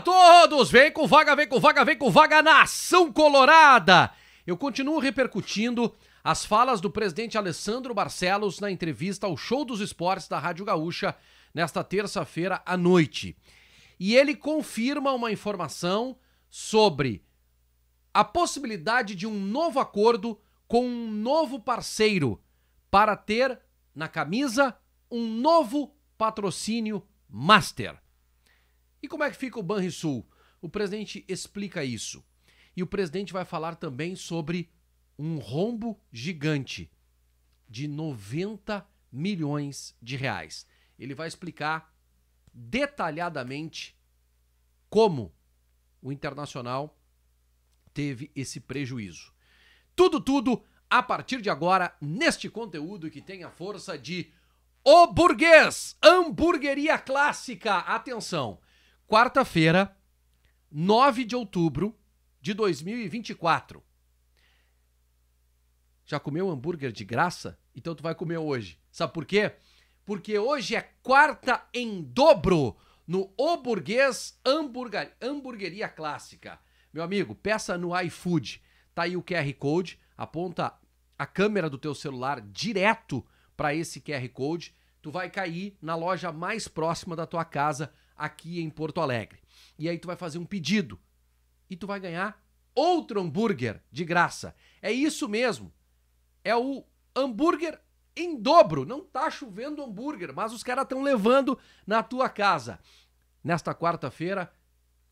todos! Vem com vaga, vem com vaga, vem com vaga, nação colorada! Eu continuo repercutindo as falas do presidente Alessandro Barcelos na entrevista ao Show dos Esportes da Rádio Gaúcha nesta terça-feira à noite. E ele confirma uma informação sobre a possibilidade de um novo acordo com um novo parceiro para ter na camisa um novo patrocínio master. E como é que fica o Banrisul? O presidente explica isso. E o presidente vai falar também sobre um rombo gigante de 90 milhões de reais. Ele vai explicar detalhadamente como o Internacional teve esse prejuízo. Tudo, tudo a partir de agora neste conteúdo que tem a força de O Burguês, hamburgueria clássica. Atenção! quarta-feira, 9 de outubro de 2024. Já comeu hambúrguer de graça? Então tu vai comer hoje. Sabe por quê? Porque hoje é quarta em dobro no O Burguês Hamburgueria Clássica. Meu amigo, peça no iFood. Tá aí o QR Code, aponta a câmera do teu celular direto para esse QR Code. Tu vai cair na loja mais próxima da tua casa aqui em Porto Alegre. E aí tu vai fazer um pedido e tu vai ganhar outro hambúrguer de graça. É isso mesmo. É o hambúrguer em dobro. Não tá chovendo hambúrguer, mas os caras estão levando na tua casa. Nesta quarta-feira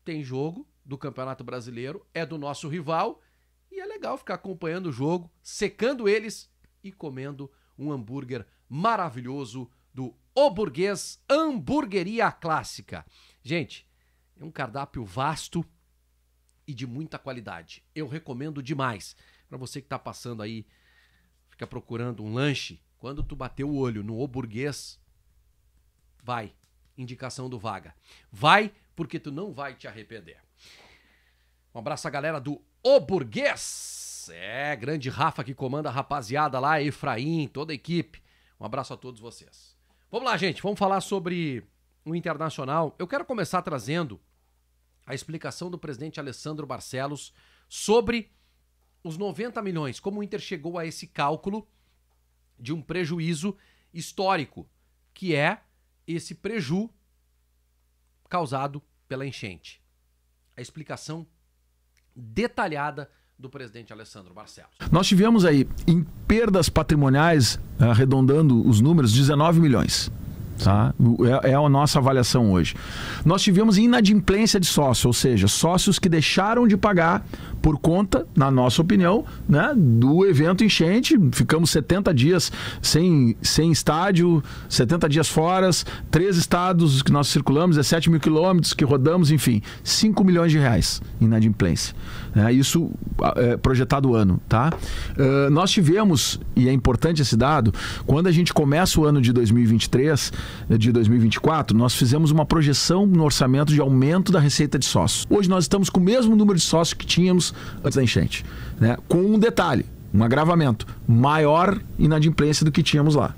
tem jogo do Campeonato Brasileiro, é do nosso rival e é legal ficar acompanhando o jogo, secando eles e comendo um hambúrguer maravilhoso do O Burguês Hamburgueria Clássica. Gente, é um cardápio vasto e de muita qualidade. Eu recomendo demais para você que está passando aí, fica procurando um lanche. Quando tu bater o olho no O Burguês, vai. Indicação do Vaga. Vai, porque tu não vai te arrepender. Um abraço à galera do O Burguês. É, grande Rafa que comanda a rapaziada lá, Efraim, toda a equipe. Um abraço a todos vocês. Vamos lá, gente, vamos falar sobre o Internacional. Eu quero começar trazendo a explicação do presidente Alessandro Barcelos sobre os 90 milhões, como o Inter chegou a esse cálculo de um prejuízo histórico, que é esse preju causado pela enchente. A explicação detalhada do presidente Alessandro Barcelos. Nós tivemos aí, em perdas patrimoniais, eh, arredondando os números, 19 milhões. Tá? É, é, a nossa avaliação hoje. Nós tivemos inadimplência de sócio, ou seja, sócios que deixaram de pagar por conta, na nossa opinião, né, do evento enchente. Ficamos 70 dias sem, sem estádio, 70 dias fora, três estados que nós circulamos, 17 mil quilômetros que rodamos, enfim, 5 milhões de reais inadimplência. É, isso é, projetado ano. Tá? Uh, nós tivemos, e é importante esse dado, quando a gente começa o ano de 2023, de 2024, nós fizemos uma projeção no orçamento de aumento da receita de sócios. Hoje nós estamos com o mesmo número de sócios que tínhamos antes da enchente, né? com um detalhe, um agravamento, maior inadimplência do que tínhamos lá.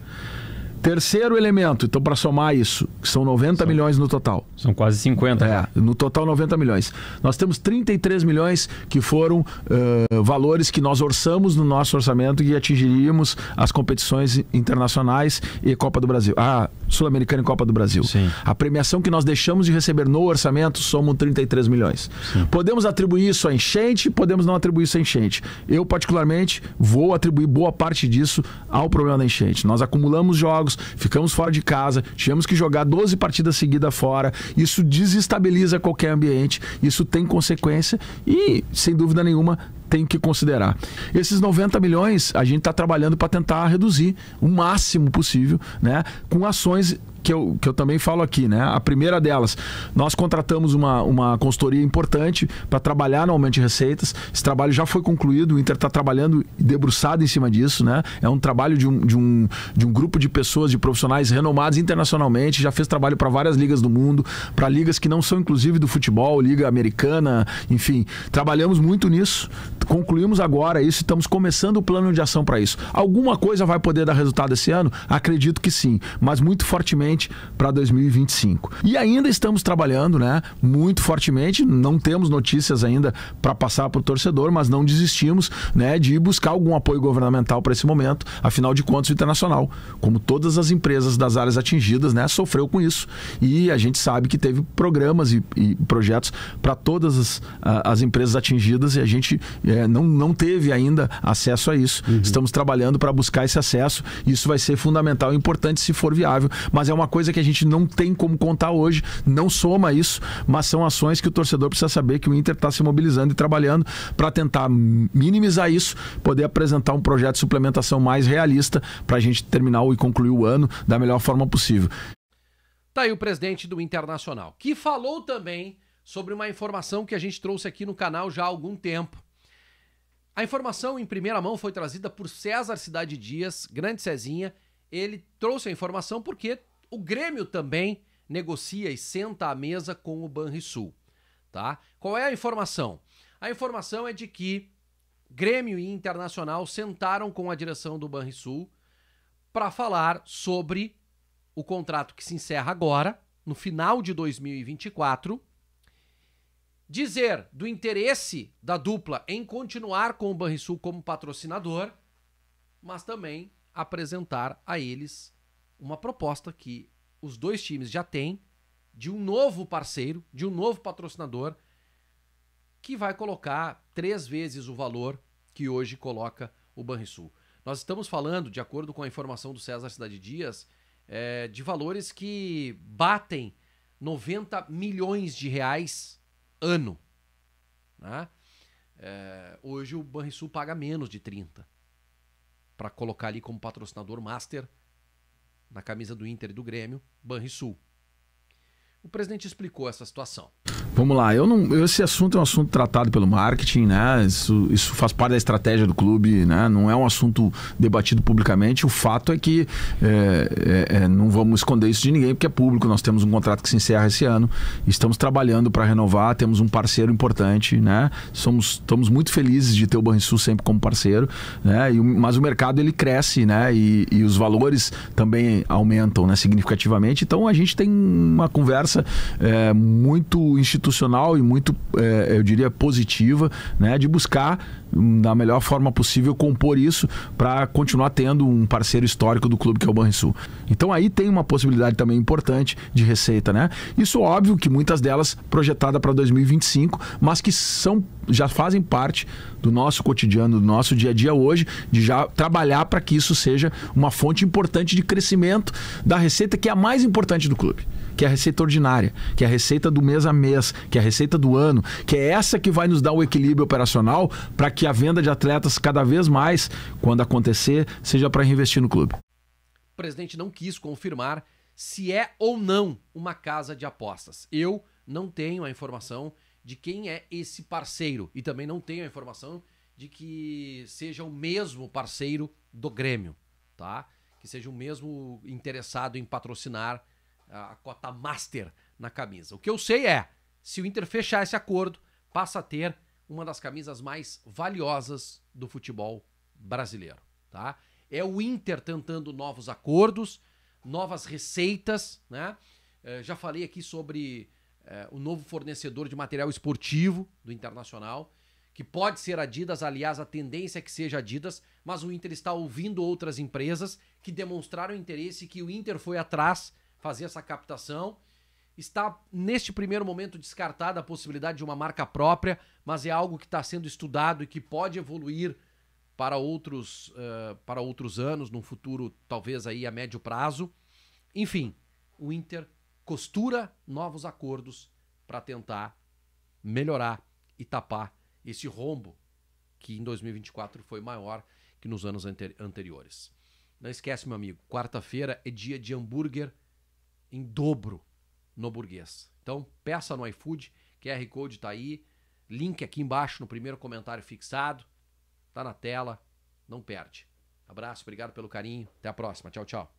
Terceiro elemento, então, para somar isso, que são 90 são, milhões no total. São quase 50. Né? É, né? no total 90 milhões. Nós temos 33 milhões que foram uh, valores que nós orçamos no nosso orçamento e atingiríamos as competições internacionais e Copa do Brasil. Ah, Sul-Americana e Copa do Brasil. Sim. A premiação que nós deixamos de receber no orçamento somam 33 milhões. Sim. Podemos atribuir isso à enchente, podemos não atribuir isso à enchente. Eu, particularmente, vou atribuir boa parte disso ao problema da enchente. Nós acumulamos jogos jogos, ficamos fora de casa, tivemos que jogar 12 partidas seguidas fora. Isso desestabiliza qualquer ambiente, isso tem consequência e, sem dúvida nenhuma, tem que considerar. Esses 90 milhões a gente está trabalhando para tentar reduzir o máximo possível, né? Com ações que eu, que eu também falo aqui, né? A primeira delas, nós contratamos uma, uma consultoria importante para trabalhar no aumento de receitas. Esse trabalho já foi concluído, o Inter está trabalhando debruçado em cima disso, né? É um trabalho de um, de, um, de um grupo de pessoas, de profissionais renomados internacionalmente, já fez trabalho para várias ligas do mundo, para ligas que não são inclusive do futebol, liga americana, enfim. Trabalhamos muito nisso, concluímos agora isso, estamos começando o plano de ação para isso. Alguma coisa vai poder dar resultado esse ano? Acredito que sim, mas muito fortemente para 2025. E ainda estamos trabalhando, né? Muito fortemente, não temos notícias ainda para passar para o torcedor, mas não desistimos, né, de buscar algum apoio governamental para esse momento. Afinal de contas, o internacional, como todas as empresas das áreas atingidas, né, sofreu com isso. E a gente sabe que teve programas e, e projetos para todas as, as empresas atingidas e a gente é, não, não teve ainda acesso a isso. Uhum. Estamos trabalhando para buscar esse acesso. Isso vai ser fundamental e importante se for viável. Mas é uma coisa que a gente não tem como contar hoje, não soma isso, mas são ações que o torcedor precisa saber que o Inter está se mobilizando e trabalhando para tentar minimizar isso, poder apresentar um projeto de suplementação mais realista para a gente terminar e concluir o ano da melhor forma possível. Tá aí o presidente do Internacional, que falou também sobre uma informação que a gente trouxe aqui no canal já há algum tempo a informação em primeira mão foi trazida por César Cidade Dias, grande Cezinha. Ele trouxe a informação porque o Grêmio também negocia e senta à mesa com o Banrisul, tá? Qual é a informação? A informação é de que Grêmio e Internacional sentaram com a direção do Banrisul para falar sobre o contrato que se encerra agora, no final de 2024, dizer do interesse da dupla em continuar com o Banrisul como patrocinador, mas também apresentar a eles uma proposta que os dois times já têm de um novo parceiro, de um novo patrocinador que vai colocar três vezes o valor que hoje coloca o Banrisul. Nós estamos falando, de acordo com a informação do César Cidade Dias, é, de valores que batem 90 milhões de reais ano. Né? É, hoje o Banrisul paga menos de 30 para colocar ali como patrocinador master na camisa do Inter e do Grêmio, Banrisul. O presidente explicou essa situação. Vamos lá, eu não, esse assunto é um assunto tratado pelo marketing, né? Isso, isso faz parte da estratégia do clube, né? Não é um assunto debatido publicamente. O fato é que é, é, é não vamos esconder isso de ninguém, porque é público. Nós temos um contrato que se encerra esse ano, estamos trabalhando para renovar, temos um parceiro importante, né? Somos, estamos muito felizes de ter o Banrisul sempre como parceiro, né? E, mas o mercado ele cresce, né? E, e os valores também aumentam, né? Significativamente. Então a gente tem uma conversa é, muito institucional institucional e muito, é, eu diria, positiva, né? De buscar hum, da melhor forma possível compor isso para continuar tendo um parceiro histórico do clube que é o Banrisul. Então aí tem uma possibilidade também importante de receita, né? Isso óbvio que muitas delas projetada para 2025, mas que são já fazem parte do nosso cotidiano, do nosso dia a dia hoje, de já trabalhar para que isso seja uma fonte importante de crescimento da receita que é a mais importante do clube que é a receita ordinária, que é a receita do mês a mês, que é a receita do ano, que é essa que vai nos dar o equilíbrio operacional para que a venda de atletas cada vez mais, quando acontecer, seja para reinvestir no clube. O presidente não quis confirmar se é ou não uma casa de apostas. Eu não tenho a informação de quem é esse parceiro e também não tenho a informação de que seja o mesmo parceiro do Grêmio, tá? Que seja o mesmo interessado em patrocinar a cota master na camisa. O que eu sei é, se o Inter fechar esse acordo, passa a ter uma das camisas mais valiosas do futebol brasileiro, tá? É o Inter tentando novos acordos, novas receitas, né? É, já falei aqui sobre é, o novo fornecedor de material esportivo do Internacional, que pode ser Adidas, aliás, a tendência é que seja Adidas, mas o Inter está ouvindo outras empresas que demonstraram interesse que o Inter foi atrás fazer essa captação. Está, neste primeiro momento, descartada a possibilidade de uma marca própria, mas é algo que está sendo estudado e que pode evoluir para outros, uh, para outros anos, num futuro talvez aí a médio prazo. Enfim, o Inter costura novos acordos para tentar melhorar e tapar esse rombo que em 2024 foi maior que nos anos anteri anteriores. Não esquece, meu amigo, quarta-feira é dia de hambúrguer em dobro no burguês. Então, peça no iFood, QR Code está aí, link aqui embaixo no primeiro comentário fixado, tá na tela, não perde. Abraço, obrigado pelo carinho, até a próxima, tchau, tchau.